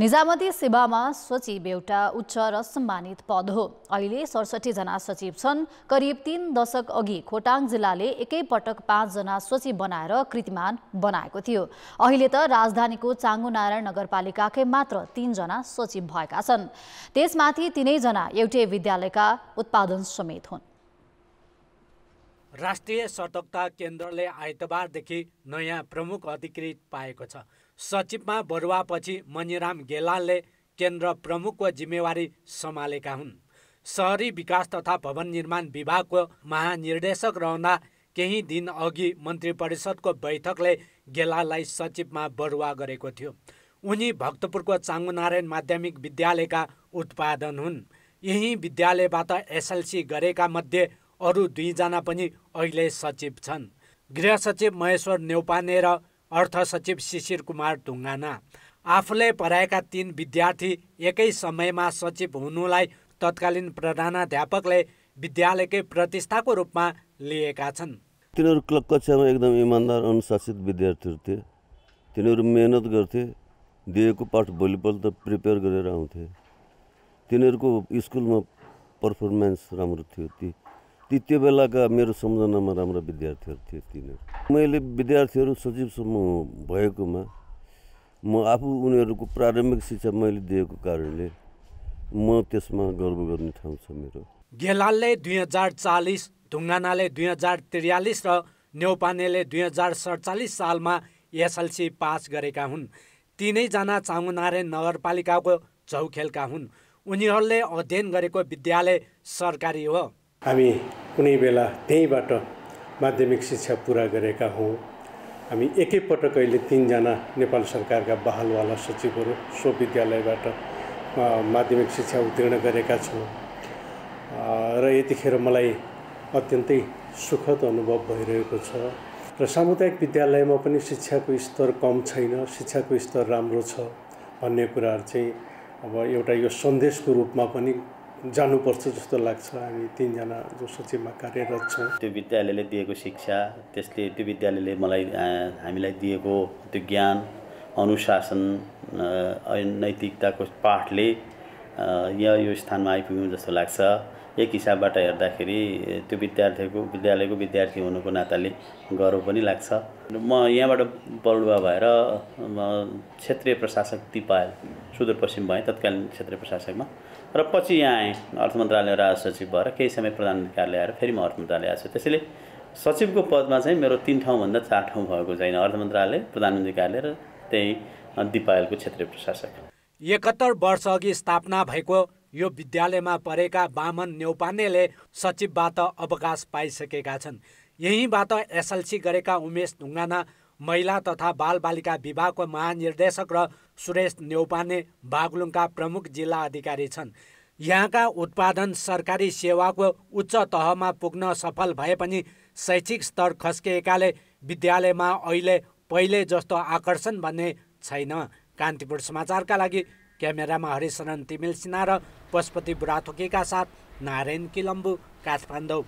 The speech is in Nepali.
निजामती सेवामा सचिव एउटा उच्च र सम्मानित पद हो अहिले सडसठीजना सचिव छन् करिब तीन दशक अघि खोटाङ जिल्लाले एकैपटक पाँचजना सचिव बनाएर कृतिमान बनाएको थियो अहिले त राजधानीको नारायण नगरपालिकाकै मात्र तीनजना सचिव भएका छन् त्यसमाथि तिनैजना एउटै विद्यालयका उत्पादन समेत हुन् राष्ट्रिय सतर्कता केन्द्रले आइतबारदेखि नयाँ प्रमुख अधिकृत पाएको छ सचिवमा बढुवापछि मनिराम गेलालले केन्द्र प्रमुखको जिम्मेवारी सम्हालेका हुन् सहरी विकास तथा भवन निर्माण विभागको महानिर्देशक रहँदा केही दिन अघि मन्त्री परिषदको बैठकले गेलाललाई सचिवमा बढुवा गरेको थियो उनी भक्तपुरको चाङ्गुनारायण माध्यमिक विद्यालयका उत्पादन हुन् यही विद्यालयबाट एसएलसी गरेका मध्ये अरू दुईजना पनि अहिले सचिव छन् गृह सचिव महेश्वर नेौपाने र अर्थ सचिव शिशिर कुमार ढुङ्गाना आफूले पढाएका तीन विद्यार्थी एकै समयमा सचिव हुनुलाई तत्कालीन प्रधानाध्यापकले विद्यालयकै प्रतिष्ठाको रूपमा लिएका छन् तिनीहरू क्लब कक्षामा एकदम इमान्दार अनुशासित विद्यार्थीहरू थिए तिनीहरू मेहनत गर्थे दिएको पाठ भोलिपल्ट प्रिपेयर गरेर आउँथे तिनीहरूको स्कुलमा पर्फर्मेन्स राम्रो थियो ती ती त्यो बेलाका मेरो सम्झनामा राम्रा विद्यार्थीहरू थिए तिनीहरू मैले विद्यार्थीहरू सचिवसम्म भएकोमा म आफू उनीहरूको प्रारम्भिक शिक्षा मैले दिएको कारणले म त्यसमा गर्व गर्ने ठाउँ छ मेरो गेलालले दुई हजार चालिस ढुङ्गानाले दुई हजार त्रियालिस र न्यौपानेले दुई हजार सडचालिस सालमा एसएलसी पास गरेका हुन् तिनैजना चामुनारे नगरपालिकाको झौखेलका हुन् उनीहरूले अध्ययन गरेको विद्यालय सरकारी हो हामी कुनै बेला त्यहीँबाट माध्यमिक शिक्षा पुरा गरेका हौँ हामी एकैपटक अहिले तिनजना नेपाल सरकारका बहालवाला सचिवहरू सो विद्यालयबाट माध्यमिक शिक्षा उत्तीर्ण गरेका छौँ र यतिखेर मलाई अत्यन्तै सुखद अनुभव भइरहेको छ र सामुदायिक विद्यालयमा पनि शिक्षाको स्तर कम छैन शिक्षाको स्तर राम्रो छ भन्ने कुराहरू चाहिँ अब एउटा यो सन्देशको रूपमा पनि जानुपर्छ जस्तो लाग्छ हामी तिनजना जो सचिवमा कार्यरत छ त्यो विद्यालयले दिएको शिक्षा त्यसले त्यो विद्यालयले मलाई हामीलाई दिएको त्यो ज्ञान अनुशासन नैतिकताको पाठले यहाँ यो स्थानमा आइपुग्यौँ जस्तो लाग्छ एक हिसाबबाट हेर्दाखेरि त्यो विद्यार्थीको विद्यालयको विद्यार्थी हुनुको नाताले गर्व पनि लाग्छ म यहाँबाट बलुवा भएर क्षेत्रीय प्रशासक दिपायल सुदूरपश्चिम भएँ तत्कालीन क्षेत्रीय प्रशासकमा र पछि यहाँ आएँ अर्थ मन्त्रालय राज सचिव भएर केही समय प्रधान कार्यालय आएर फेरि म अर्थ मन्त्रालय आएको छु त्यसैले सचिवको पदमा चाहिँ मेरो तिन ठाउँभन्दा चार ठाउँ भएको छैन अर्थ मन्त्रालय प्रधानमन्त्री कार्यालय र त्यही दिपायलको क्षेत्रीय प्रशासक एकहत्तर वर्षअघि स्थापना भएको यो विद्यालयमा परेका बामन न्यौपानेले सचिवबाट अवकाश पाइसकेका छन् यहीँबाट एसएलसी गरेका उमेश ढुङ्गाना महिला तथा बालबालिका विभागको महानिर्देशक र सुरेश न्यौपाने बागलुङका प्रमुख जिल्ला अधिकारी छन् यहाँका उत्पादन सरकारी सेवाको उच्च तहमा पुग्न सफल भए पनि शैक्षिक स्तर खस्किएकाले विद्यालयमा अहिले पहिले जस्तो आकर्षण भन्ने छैन कान्तिपुर समाचारका लागि क्यामेरामा हरिशरण तिमिल सिन्हा र पशुपति बुढाथोकीका साथ नारायण किलम्बु काठमाडौँ